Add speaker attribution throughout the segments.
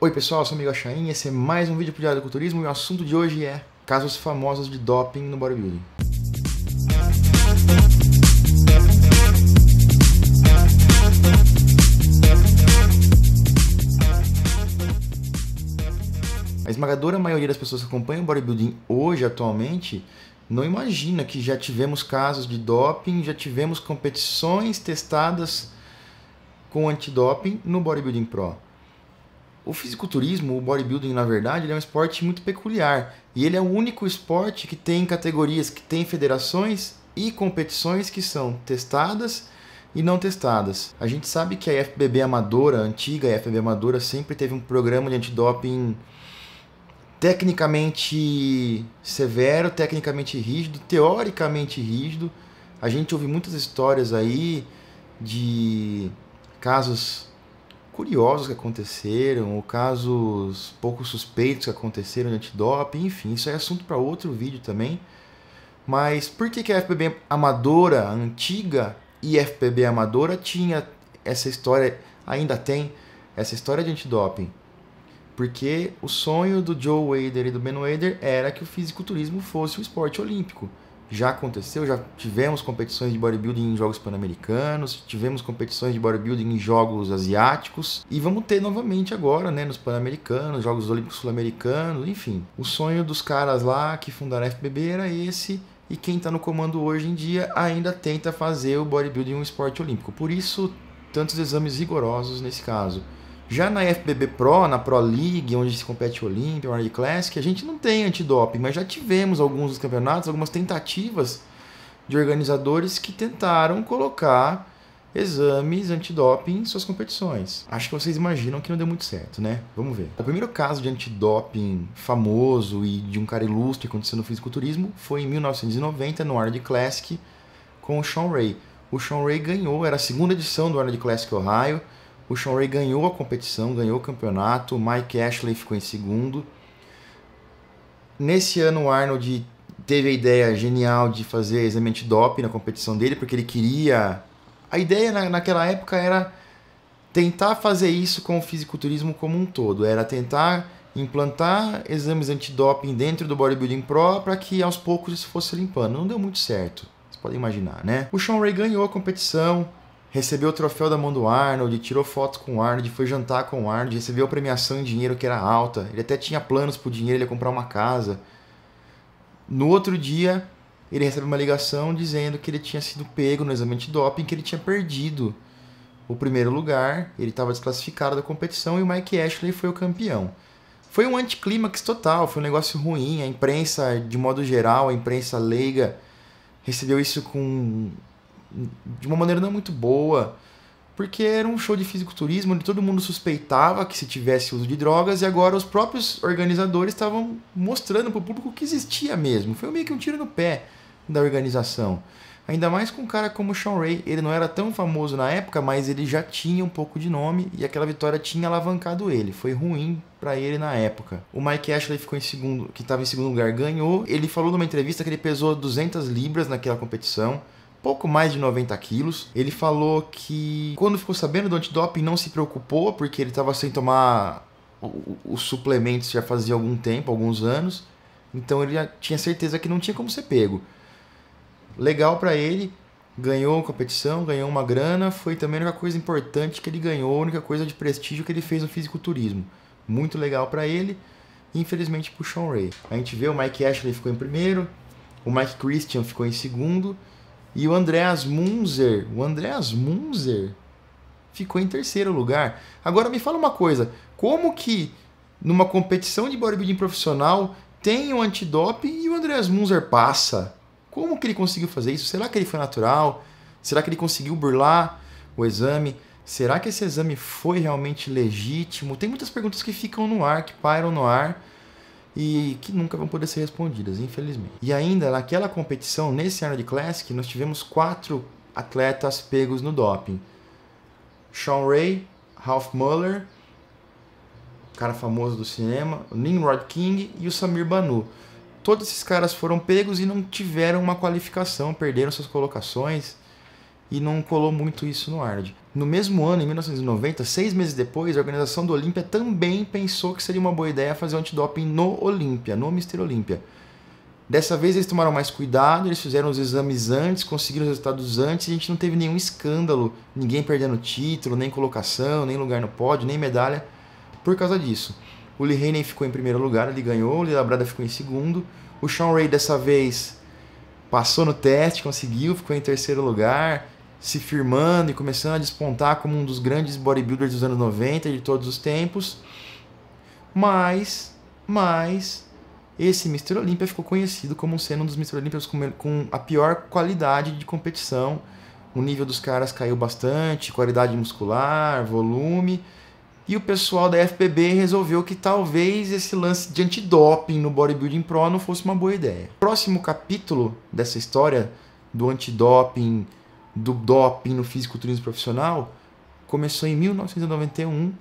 Speaker 1: Oi pessoal, eu sou o amigo Chain, esse é mais um vídeo pro Diário do Culturismo e o assunto de hoje é casos famosos de doping no bodybuilding. A esmagadora maioria das pessoas que acompanham o bodybuilding hoje, atualmente, não imagina que já tivemos casos de doping, já tivemos competições testadas com antidoping no Bodybuilding Pro. O fisiculturismo, o bodybuilding, na verdade, ele é um esporte muito peculiar. E ele é o único esporte que tem categorias, que tem federações e competições que são testadas e não testadas. A gente sabe que a FBB amadora, a antiga FBB amadora, sempre teve um programa de antidoping tecnicamente severo, tecnicamente rígido, teoricamente rígido. A gente ouve muitas histórias aí de casos curiosos que aconteceram, ou casos pouco suspeitos que aconteceram de antidoping, enfim, isso é assunto para outro vídeo também. Mas por que, que a FPB amadora, antiga e FPB amadora tinha essa história, ainda tem essa história de antidoping? Porque o sonho do Joe Wader e do Ben Wader era que o fisiculturismo fosse um esporte olímpico já aconteceu, já tivemos competições de bodybuilding em jogos pan-americanos, tivemos competições de bodybuilding em jogos asiáticos e vamos ter novamente agora, né, nos pan-americanos, jogos olímpicos sul-americanos, enfim. O sonho dos caras lá que fundaram a FBB era esse e quem está no comando hoje em dia ainda tenta fazer o bodybuilding um esporte olímpico. Por isso tantos exames rigorosos nesse caso. Já na FBB Pro, na Pro League, onde se compete o Olímpio, World Classic, a gente não tem antidoping, mas já tivemos alguns dos campeonatos, algumas tentativas de organizadores que tentaram colocar exames antidoping em suas competições. Acho que vocês imaginam que não deu muito certo, né? Vamos ver. O primeiro caso de antidoping famoso e de um cara ilustre acontecendo no fisiculturismo foi em 1990 no Arnold Classic com o Sean Ray. O Sean Ray ganhou, era a segunda edição do Arnold Classic Ohio. O Sean Ray ganhou a competição, ganhou o campeonato, o Mike Ashley ficou em segundo. Nesse ano o Arnold teve a ideia genial de fazer exame antidoping na competição dele, porque ele queria. A ideia naquela época era tentar fazer isso com o fisiculturismo como um todo, era tentar implantar exames antidoping dentro do bodybuilding pro para que aos poucos isso fosse limpando. Não deu muito certo, vocês podem imaginar, né? O Sean Ray ganhou a competição, recebeu o troféu da mão do Arnold, tirou fotos com o Arnold, foi jantar com o Arnold, recebeu a premiação em dinheiro que era alta. Ele até tinha planos pro dinheiro, ele ia comprar uma casa. No outro dia, ele recebe uma ligação dizendo que ele tinha sido pego no exame de doping, que ele tinha perdido o primeiro lugar, ele estava desclassificado da competição e o Mike Ashley foi o campeão. Foi um anticlímax total, foi um negócio ruim. A imprensa, de modo geral, a imprensa leiga, recebeu isso com de uma maneira não muito boa, porque era um show de fisiculturismo onde todo mundo suspeitava que se tivesse uso de drogas e agora os próprios organizadores estavam mostrando para o público que existia mesmo. Foi meio que um tiro no pé da organização. Ainda mais com um cara como o Sean Ray, ele não era tão famoso na época, mas ele já tinha um pouco de nome e aquela vitória tinha alavancado ele. Foi ruim para ele na época. O Mike Ashley ficou em segundo, que estava em segundo lugar, ganhou. Ele falou numa entrevista que ele pesou 200 libras naquela competição pouco mais de 90 quilos. Ele falou que quando ficou sabendo do antidoping não se preocupou porque ele estava sem tomar os suplementos já fazia algum tempo, alguns anos. Então ele tinha certeza que não tinha como ser pego. Legal para ele, ganhou a competição, ganhou uma grana, foi também a única coisa importante que ele ganhou, a única coisa de prestígio que ele fez no fisiculturismo. Muito legal para ele, infelizmente pro Sean Ray. A gente vê o Mike Ashley ficou em primeiro, o Mike Christian ficou em segundo e o Andreas Munzer, o Andreas Munzer ficou em terceiro lugar. Agora me fala uma coisa, como que numa competição de bodybuilding profissional tem o um antidoping e o Andreas Munzer passa? Como que ele conseguiu fazer isso? Será que ele foi natural? Será que ele conseguiu burlar o exame? Será que esse exame foi realmente legítimo? Tem muitas perguntas que ficam no ar, que pairam no ar e que nunca vão poder ser respondidas, infelizmente. E ainda naquela competição, nesse ano de Classic, nós tivemos quatro atletas pegos no doping. Sean Ray, Ralph Muller, cara famoso do cinema, Nimrod King e o Samir Banu. Todos esses caras foram pegos e não tiveram uma qualificação, perderam suas colocações e não colou muito isso no ARD. No mesmo ano, em 1990, seis meses depois, a organização do Olímpia também pensou que seria uma boa ideia fazer o antidoping no Olímpia, no Mister Olímpia. Dessa vez eles tomaram mais cuidado, eles fizeram os exames antes, conseguiram os resultados antes, e a gente não teve nenhum escândalo, ninguém perdendo título, nem colocação, nem lugar no pódio, nem medalha, por causa disso. O Lee Haney ficou em primeiro lugar, ele ganhou, o Lee Labrada ficou em segundo. O Sean Ray dessa vez passou no teste, conseguiu, ficou em terceiro lugar se firmando e começando a despontar como um dos grandes bodybuilders dos anos 90 de todos os tempos. Mas, mas, esse Mr. Olympia ficou conhecido como sendo um dos Mr. Olympias com, com a pior qualidade de competição. O nível dos caras caiu bastante, qualidade muscular, volume. E o pessoal da FPB resolveu que talvez esse lance de antidoping no bodybuilding pro não fosse uma boa ideia. Próximo capítulo dessa história do antidoping do doping no fisiculturismo profissional começou em 1991,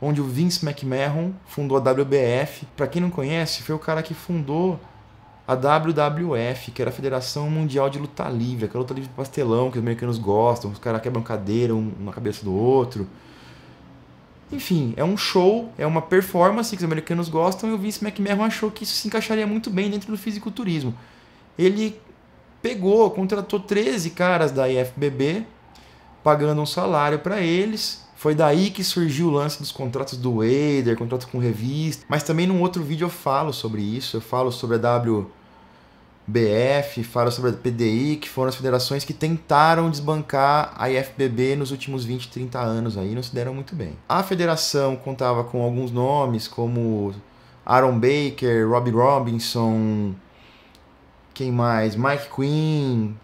Speaker 1: onde o Vince McMahon fundou a WBF. Para quem não conhece, foi o cara que fundou a WWF, que era a Federação Mundial de Luta Livre, aquela luta livre de pastelão que os americanos gostam, os caras quebram cadeira um na cabeça do outro. Enfim, é um show, é uma performance que os americanos gostam e o Vince McMahon achou que isso se encaixaria muito bem dentro do fisiculturismo. Ele pegou, contratou 13 caras da IFBB, pagando um salário para eles. Foi daí que surgiu o lance dos contratos do Wader, contrato com revista. Mas também num outro vídeo eu falo sobre isso. Eu falo sobre a WBF, falo sobre a PDI, que foram as federações que tentaram desbancar a IFBB nos últimos 20, 30 anos aí, não se deram muito bem. A federação contava com alguns nomes como Aaron Baker, Rob Robinson, quem mais? Mike Queen.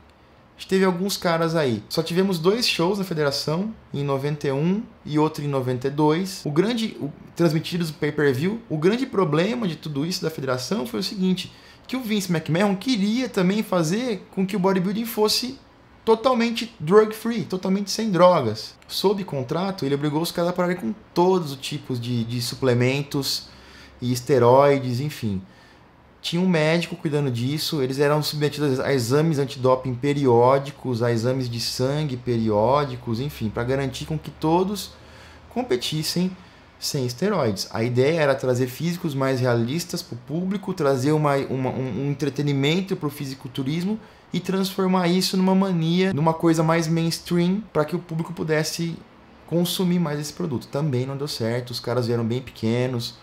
Speaker 1: A gente teve alguns caras aí. Só tivemos dois shows na federação, em 91 e outro em 92. O grande. O, transmitidos pay-per-view. O grande problema de tudo isso da federação foi o seguinte: que o Vince McMahon queria também fazer com que o bodybuilding fosse totalmente drug free, totalmente sem drogas. Sob contrato, ele obrigou os caras a pararem com todos os tipos de, de suplementos e esteroides, enfim tinha um médico cuidando disso, eles eram submetidos a exames antidoping periódicos, a exames de sangue periódicos, enfim, para garantir com que todos competissem sem esteroides. A ideia era trazer físicos mais realistas para o público, trazer uma, uma um entretenimento para o fisiculturismo e transformar isso numa mania, numa coisa mais mainstream, para que o público pudesse consumir mais esse produto. Também não deu certo, os caras vieram bem pequenos,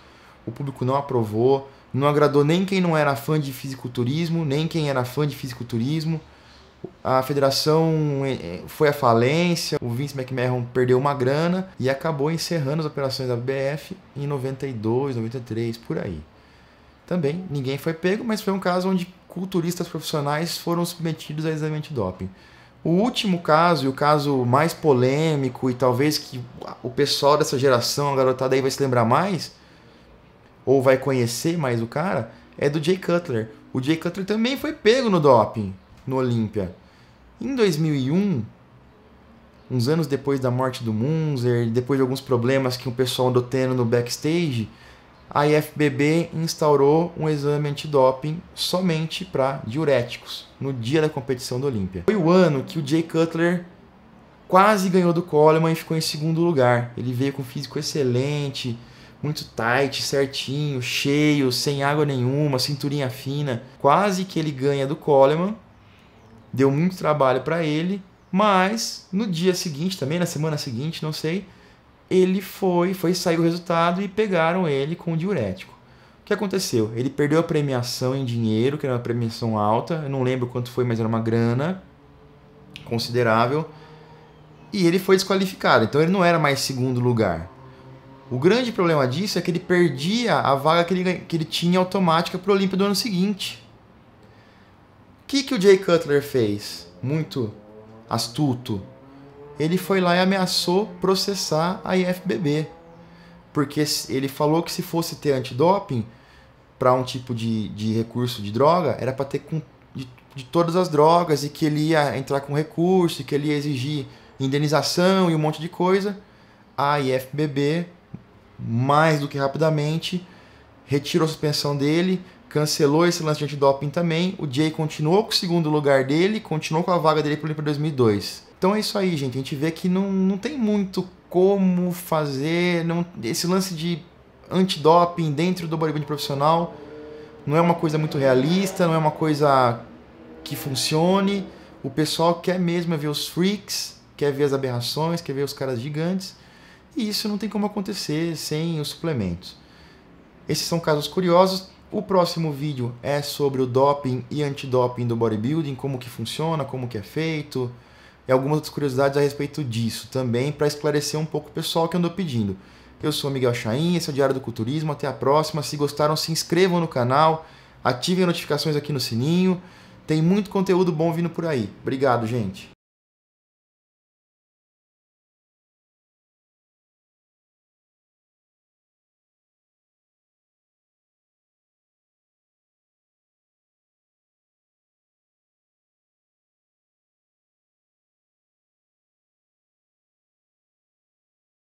Speaker 1: o público não aprovou não agradou nem quem não era fã de fisiculturismo, nem quem era fã de fisiculturismo. A federação é, é, foi à falência, o Vince McMahon perdeu uma grana e acabou encerrando as operações da BF em 92, 93, por aí. Também ninguém foi pego, mas foi um caso onde culturistas profissionais foram submetidos a exame antidoping. O último caso, e o caso mais polêmico, e talvez que o pessoal dessa geração, a garotada aí vai se lembrar mais, ou vai conhecer mais o cara, é do Jay Cutler. O Jay Cutler também foi pego no doping no Olímpia. Em 2001, uns anos depois da morte do Munzer, depois de alguns problemas que o pessoal andou tendo no backstage, a IFBB instaurou um exame antidoping somente para diuréticos, no dia da competição do Olímpia. Foi o ano que o Jay Cutler quase ganhou do Coleman e ficou em segundo lugar. Ele veio com um físico excelente, muito tight, certinho, cheio, sem água nenhuma, cinturinha fina. Quase que ele ganha do Coleman. Deu muito trabalho para ele, mas no dia seguinte, também na semana seguinte, não sei, ele foi, foi saiu o resultado e pegaram ele com o diurético. O que aconteceu? Ele perdeu a premiação em dinheiro, que era uma premiação alta, eu não lembro quanto foi, mas era uma grana considerável. E ele foi desqualificado, então ele não era mais segundo lugar. O grande problema disso é que ele perdia a vaga que ele, que ele tinha automática para o Olímpico do ano seguinte. O que, que o Jay Cutler fez? Muito astuto. Ele foi lá e ameaçou processar a IFBB. Porque ele falou que se fosse ter antidoping para um tipo de, de recurso de droga, era para ter com, de, de todas as drogas e que ele ia entrar com recurso, e que ele ia exigir indenização e um monte de coisa. A IFBB mais do que rapidamente, retirou a suspensão dele, cancelou esse lance de antidoping também. O Jay continuou com o segundo lugar dele, continuou com a vaga dele para o 2002. Então é isso aí, gente. A gente vê que não, não tem muito como fazer. Não, esse lance de antidoping dentro do bodybuilding profissional não é uma coisa muito realista, não é uma coisa que funcione. O pessoal quer mesmo é ver os freaks, quer ver as aberrações, quer ver os caras gigantes. E isso não tem como acontecer sem os suplementos. Esses são casos curiosos. O próximo vídeo é sobre o doping e antidoping do bodybuilding, como que funciona, como que é feito, e algumas outras curiosidades a respeito disso também, para esclarecer um pouco o pessoal que andou pedindo. Eu sou Miguel Chain, esse é o Diário do Culturismo, até a próxima. Se gostaram, se inscrevam no canal, ativem as notificações aqui no sininho. Tem muito conteúdo bom vindo por aí. Obrigado, gente.